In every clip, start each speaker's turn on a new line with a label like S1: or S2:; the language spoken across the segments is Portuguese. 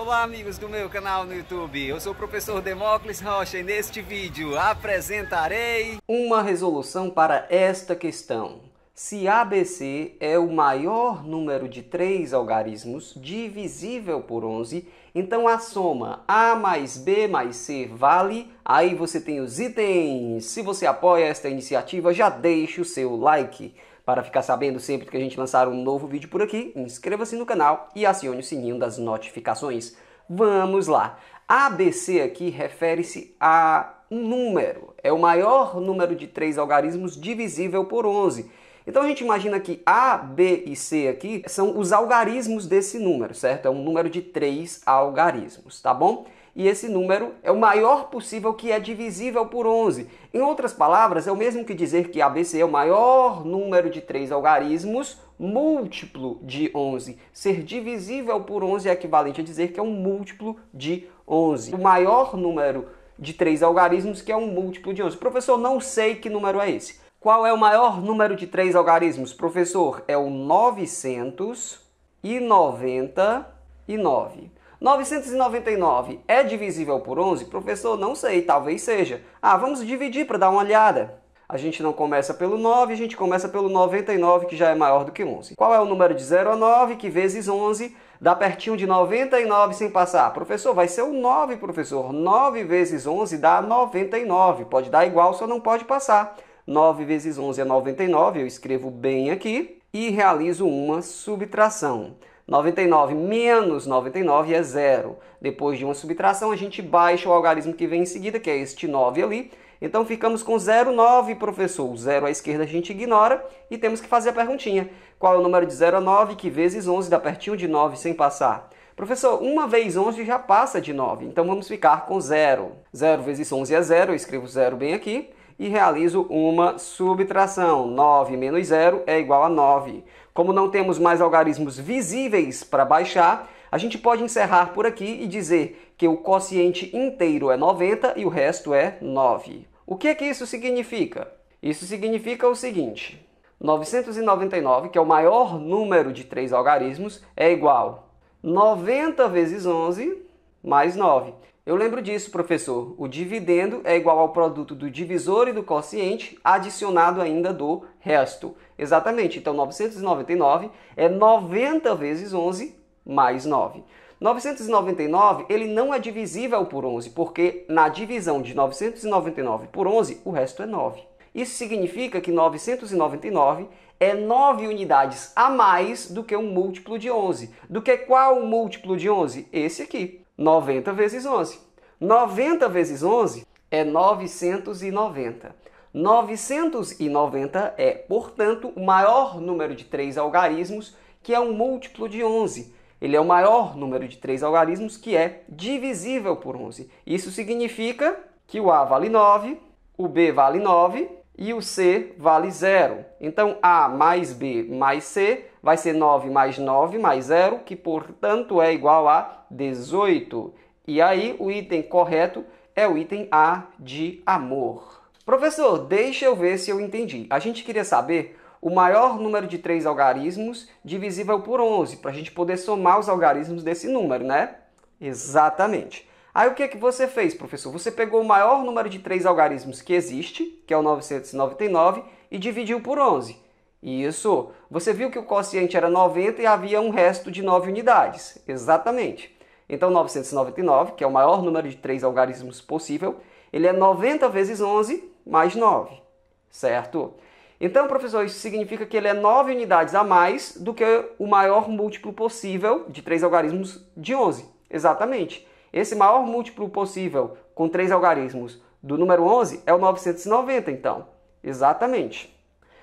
S1: Olá amigos do meu canal no YouTube, eu sou o professor Demócles Rocha e neste vídeo apresentarei uma resolução para esta questão. Se ABC é o maior número de três algarismos divisível por 11, então a soma A mais B mais C vale, aí você tem os itens. Se você apoia esta iniciativa, já deixe o seu like. Para ficar sabendo sempre que a gente lançar um novo vídeo por aqui, inscreva-se no canal e acione o sininho das notificações. Vamos lá! ABC aqui refere-se a um número, é o maior número de três algarismos divisível por 11. Então a gente imagina que A, B e C aqui são os algarismos desse número, certo? É um número de três algarismos, tá bom? e esse número é o maior possível que é divisível por 11. Em outras palavras, é o mesmo que dizer que ABC é o maior número de três algarismos múltiplo de 11. Ser divisível por 11 é equivalente a dizer que é um múltiplo de 11. O maior número de três algarismos que é um múltiplo de 11. Professor, não sei que número é esse. Qual é o maior número de três algarismos? Professor, é o 999. 999 é divisível por 11? Professor, não sei, talvez seja. Ah, vamos dividir para dar uma olhada. A gente não começa pelo 9, a gente começa pelo 99, que já é maior do que 11. Qual é o número de 0 a 9, que vezes 11 dá pertinho de 99 sem passar? Professor, vai ser o 9, professor. 9 vezes 11 dá 99. Pode dar igual, só não pode passar. 9 vezes 11 é 99, eu escrevo bem aqui e realizo uma subtração. 99 menos 99 é zero. Depois de uma subtração, a gente baixa o algarismo que vem em seguida, que é este 9 ali. Então ficamos com 0,9, professor. O zero à esquerda a gente ignora e temos que fazer a perguntinha. Qual é o número de 0 a 9 que vezes 11 dá pertinho de 9 sem passar? Professor, uma vez 11 já passa de 9, então vamos ficar com zero. 0 vezes 11 é zero. eu escrevo zero bem aqui e realizo uma subtração. 9 menos 0 é igual a 9. Como não temos mais algarismos visíveis para baixar, a gente pode encerrar por aqui e dizer que o quociente inteiro é 90 e o resto é 9. O que é que isso significa? Isso significa o seguinte: 999, que é o maior número de três algarismos, é igual 90 vezes 11 mais 9. Eu lembro disso, professor. O dividendo é igual ao produto do divisor e do quociente adicionado ainda do resto. Exatamente. Então 999 é 90 vezes 11 mais 9. 999 ele não é divisível por 11, porque na divisão de 999 por 11 o resto é 9. Isso significa que 999 é 9 unidades a mais do que um múltiplo de 11. Do que qual múltiplo de 11? Esse aqui. 90 vezes 11. 90 vezes 11 é 990. 990 é, portanto, o maior número de três algarismos, que é um múltiplo de 11. Ele é o maior número de três algarismos que é divisível por 11. Isso significa que o A vale 9, o B vale 9 e o C vale zero. Então, A mais B mais C vai ser 9 mais 9 mais zero, que portanto é igual a 18. E aí, o item correto é o item A de amor. Professor, deixa eu ver se eu entendi. A gente queria saber o maior número de três algarismos divisível por 11, para a gente poder somar os algarismos desse número, né? Exatamente. Aí o que, é que você fez, professor? Você pegou o maior número de três algarismos que existe, que é o 999, e dividiu por 11. Isso. Você viu que o quociente era 90 e havia um resto de 9 unidades. Exatamente. Então 999, que é o maior número de três algarismos possível, ele é 90 vezes 11 mais 9. Certo? Então, professor, isso significa que ele é 9 unidades a mais do que o maior múltiplo possível de três algarismos de 11. Exatamente. Esse maior múltiplo possível com três algarismos do número 11 é o 990, então. Exatamente.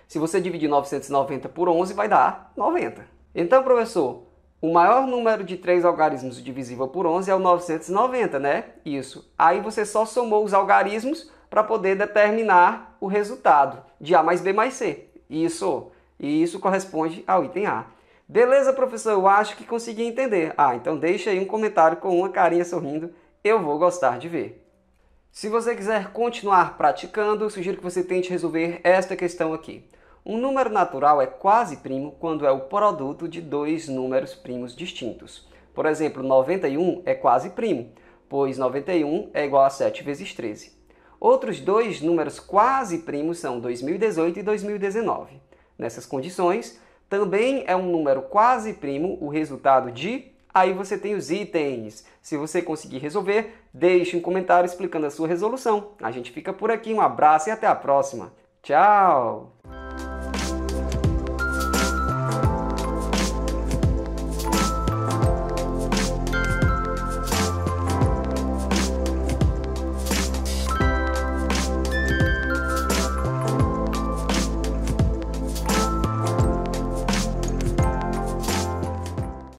S1: Se você dividir 990 por 11, vai dar 90. Então, professor, o maior número de três algarismos divisível por 11 é o 990, né? Isso. Aí você só somou os algarismos para poder determinar o resultado de A mais B mais C. Isso. E isso corresponde ao item A. Beleza, professor, eu acho que consegui entender. Ah, então deixa aí um comentário com uma carinha sorrindo, eu vou gostar de ver. Se você quiser continuar praticando, sugiro que você tente resolver esta questão aqui. Um número natural é quase primo quando é o produto de dois números primos distintos. Por exemplo, 91 é quase primo, pois 91 é igual a 7 vezes 13. Outros dois números quase primos são 2018 e 2019. Nessas condições, também é um número quase primo, o resultado de. Aí você tem os itens. Se você conseguir resolver, deixe um comentário explicando a sua resolução. A gente fica por aqui, um abraço e até a próxima. Tchau!